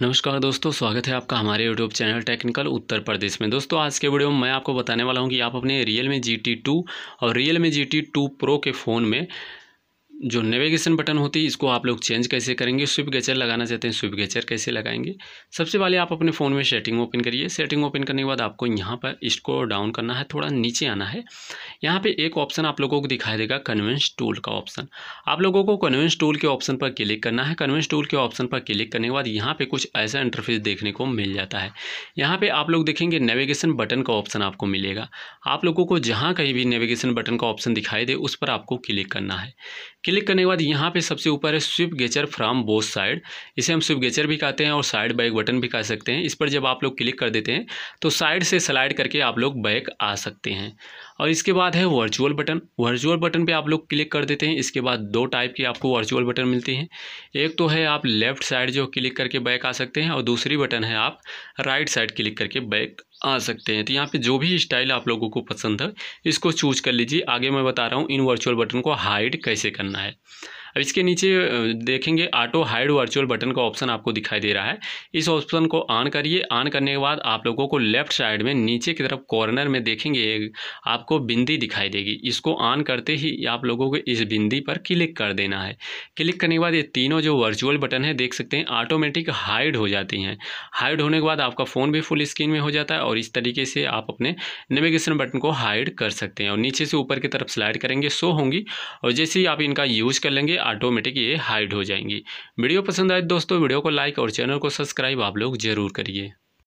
नमस्कार दोस्तों स्वागत है आपका हमारे YouTube channel technical Uttar Pradesh में दोस्तों आज के वीडियो में मैं आपको बताने वाला हूं कि आप अपने Realme G T two और Realme G T two pro के फ़ोन में जो नेविगेशन बटन होती है इसको आप लोग चेंज कैसे करेंगे स्विप गेचर लगाना चाहते हैं स्विप गेचर कैसे लगाएंगे सबसे पहले आप अपने फ़ोन में सेटिंग ओपन करिए सेटिंग ओपन करने के बाद आपको यहाँ पर इसको डाउन करना है थोड़ा नीचे आना है यहाँ पे एक ऑप्शन आप लोगों को दिखाई देगा कन्वेंस टूल का ऑप्शन आप लोगों को कन्वेंस टूल के ऑप्शन पर क्लिक करना है कन्वेंस टूल के ऑप्शन पर क्लिक करने के बाद यहाँ पर कुछ ऐसा इंटरफेस देखने को मिल जाता है यहाँ पर आप लोग देखेंगे नेविगेशन बटन का ऑप्शन आपको मिलेगा आप लोगों को जहाँ कहीं भी नेविगेशन बटन का ऑप्शन दिखाई दे उस पर आपको क्लिक करना है क्लिक करने के बाद यहाँ पे सबसे ऊपर है swipe gesture from both side इसे हम स्विप गेचर भी कहते हैं और साइड बैक बटन भी कह सकते हैं इस पर जब आप लोग क्लिक कर देते हैं तो साइड से स्लाइड करके आप लोग बैक आ सकते हैं और इसके बाद है वर्चुअल बटन वर्चुअल बटन पे आप लोग क्लिक कर देते हैं इसके बाद दो टाइप के आपको वर्चुअल बटन मिलते हैं एक तो है आप लेफ्ट साइड जो क्लिक करके बैक आ सकते हैं और दूसरी बटन है आप राइट साइड क्लिक करके बैक आ सकते हैं तो यहाँ पे जो भी स्टाइल आप लोगों को पसंद है इसको चूज कर लीजिए आगे मैं बता रहा हूँ इन वर्चुअल बटन को हाइड कैसे करना है night अब इसके नीचे देखेंगे ऑटो हाइड वर्चुअल बटन का ऑप्शन आपको दिखाई दे रहा है इस ऑप्शन को ऑन करिए ऑन करने के बाद आप लोगों को लेफ्ट साइड में नीचे की तरफ कॉर्नर में देखेंगे आपको बिंदी दिखाई देगी इसको ऑन करते ही आप लोगों को इस बिंदी पर क्लिक कर देना है क्लिक करने के बाद ये तीनों जो वर्चुअल बटन है देख सकते हैं ऑटोमेटिक हाइड हो जाती हैं हाइड होने के बाद आपका फ़ोन भी फुल स्क्रीन में हो जाता है और इस तरीके से आप अपने नेविगेशन बटन को हाइड कर सकते हैं और नीचे से ऊपर की तरफ स्लाइड करेंगे शो होंगी और जैसे ही आप इनका यूज़ कर लेंगे ऑटोमेटिक ये हाइड हो जाएंगी वीडियो पसंद आए तो दोस्तों वीडियो को लाइक और चैनल को सब्सक्राइब आप लोग ज़रूर करिए